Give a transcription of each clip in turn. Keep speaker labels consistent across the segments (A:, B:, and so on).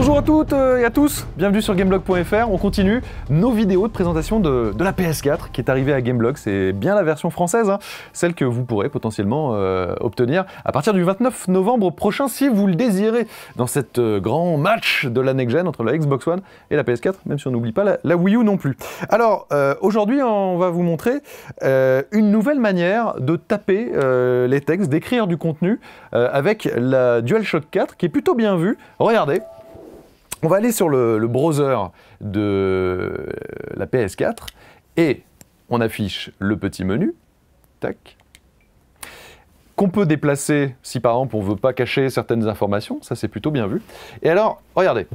A: Bonjour à toutes euh, et à tous, bienvenue sur gameblog.fr. On continue nos vidéos de présentation de, la PS4 qui est arrivée à Gameblog. C'est bien la version française, hein, celle que vous pourrez potentiellement euh, obtenir à partir du 29 novembre prochain si vous le désirez, dans cette euh, grand match de la next entre la Xbox One et la PS4, même si on n'oublie pas la, Wii U non plus. Alors aujourd'hui, hein, on va vous montrer une nouvelle manière de taper les textes, d'écrire du contenu avec la DualShock 4 qui est plutôt bien vue. Regardez, on va aller sur le, browser de euh, la PS4 et on affiche le petit menu. Tac qu'on peut déplacer si par exemple on veut pas cacher certaines informations, ça c'est plutôt bien vu. Et alors, regardez,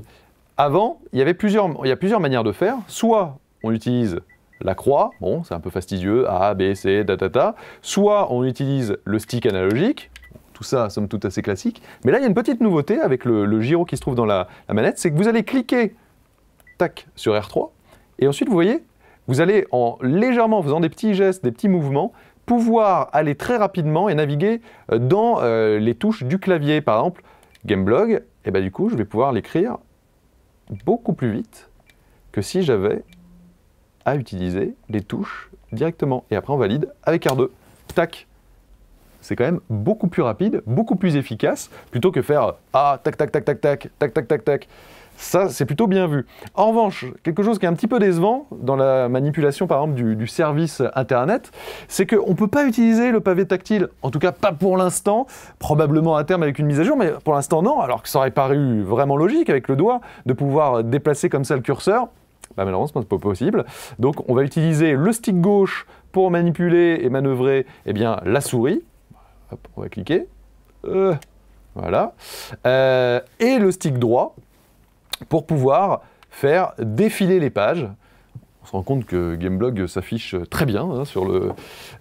A: avant, il y avait plusieurs, il y a plusieurs manières de faire. Soit on utilise la croix, bon, c'est un peu fastidieux, A, B, C, tatata, Soit on utilise le stick analogique, tout ça, somme tout assez classique. Mais là, il y a une petite nouveauté avec le, giro gyro qui se trouve dans la, manette, c'est que vous allez cliquer, tac, sur R3, et ensuite, vous voyez, vous allez, en légèrement faisant des petits gestes, des petits mouvements, pouvoir aller très rapidement et naviguer euh, dans euh, les touches du clavier. Par exemple, Gameblog, et eh ben du coup, je vais pouvoir l'écrire beaucoup plus vite que si j'avais à utiliser les touches directement. Et après, on valide avec R2. Tac c'est quand même beaucoup plus rapide, beaucoup plus efficace, plutôt que faire ah, tac, tac, tac, tac, tac, tac, tac, tac, tac. Ça, c'est plutôt bien vu. En revanche, quelque chose qui est un petit peu décevant dans la manipulation, par exemple, du, service Internet, c'est qu'on ne peut pas utiliser le pavé tactile. En tout cas, pas pour l'instant. Probablement à terme avec une mise à jour, mais pour l'instant, non. Alors que ça aurait paru vraiment logique avec le doigt de pouvoir déplacer comme ça le curseur. Bah, malheureusement, ce n'est pas possible. Donc, on va utiliser le stick gauche pour manipuler et manœuvrer et eh bien, la souris on va cliquer. Euh, voilà. Euh, et le stick droit pour pouvoir faire défiler les pages. On se rend compte que Gameblog s'affiche très bien hein, sur le,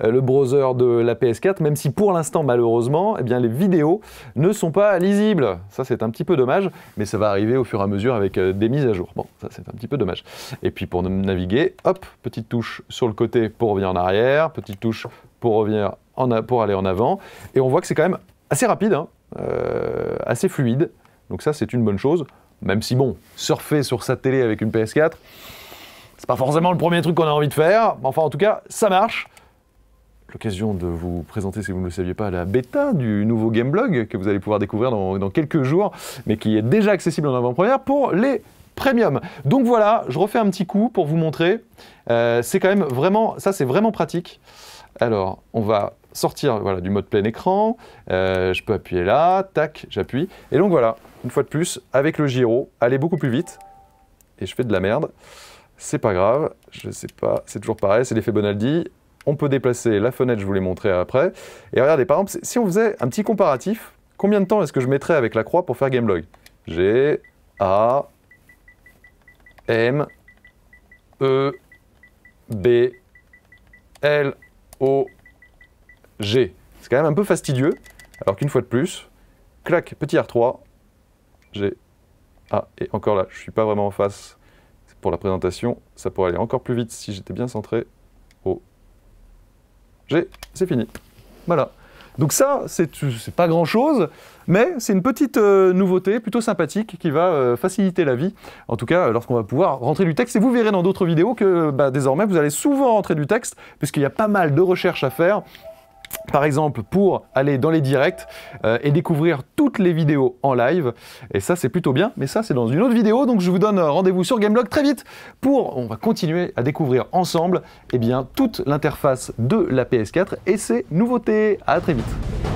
A: le, browser de la PS4, même si pour l'instant, malheureusement, eh bien, les vidéos ne sont pas lisibles. Ça, c'est un petit peu dommage, mais ça va arriver au fur et à mesure avec euh, des mises à jour. Bon, ça, c'est un petit peu dommage. Et puis, pour naviguer, hop, petite touche sur le côté pour revenir en arrière, petite touche pour revenir en a, pour aller en avant. Et on voit que c'est quand même assez rapide, hein, euh, assez fluide. Donc ça, c'est une bonne chose. Même si bon, surfer sur sa télé avec une PS4, c'est pas forcément le premier truc qu'on a envie de faire. mais Enfin, en tout cas, ça marche. L'occasion de vous présenter, si vous ne le saviez pas, la bêta du nouveau Gameblog que vous allez pouvoir découvrir dans quelques jours, mais qui est déjà accessible en avant-première pour les Premium. Donc voilà, je refais un petit coup pour vous montrer. Euh, c'est quand même vraiment, ça c'est vraiment pratique. Alors, on va sortir voilà, du mode plein écran. Euh, je peux appuyer là, tac, j'appuie. Et donc voilà, une fois de plus, avec le gyro, aller beaucoup plus vite. Et je fais de la merde. C'est pas grave, je sais pas, c'est toujours pareil, c'est l'effet Bonaldi. On peut déplacer la fenêtre, je vous l'ai montré après. Et regardez, par exemple, si on faisait un petit comparatif, combien de temps est-ce que je mettrais avec la croix pour faire Gamelog G, A, M, E, B, L, O, G. C'est quand même un peu fastidieux, alors qu'une fois de plus, clac, petit R3, G, A, ah, et encore là, je suis pas vraiment en face pour la présentation, ça pourrait aller encore plus vite si j'étais bien centré, O, G, c'est fini. Voilà. Donc ça, c'est pas grand-chose, mais c'est une petite euh, nouveauté plutôt sympathique qui va euh, faciliter la vie, en tout cas lorsqu'on va pouvoir rentrer du texte. Et vous verrez dans d'autres vidéos que bah, désormais, vous allez souvent rentrer du texte, puisqu'il y a pas mal de recherches à faire par exemple pour aller dans les directs euh, et découvrir toutes les vidéos en live. Et ça, c'est plutôt bien, mais ça, c'est dans une autre vidéo. Donc, je vous donne rendez-vous sur Gameblog très vite pour, on va continuer à découvrir ensemble, eh bien, toute l'interface de la PS4 et ses nouveautés. À très vite.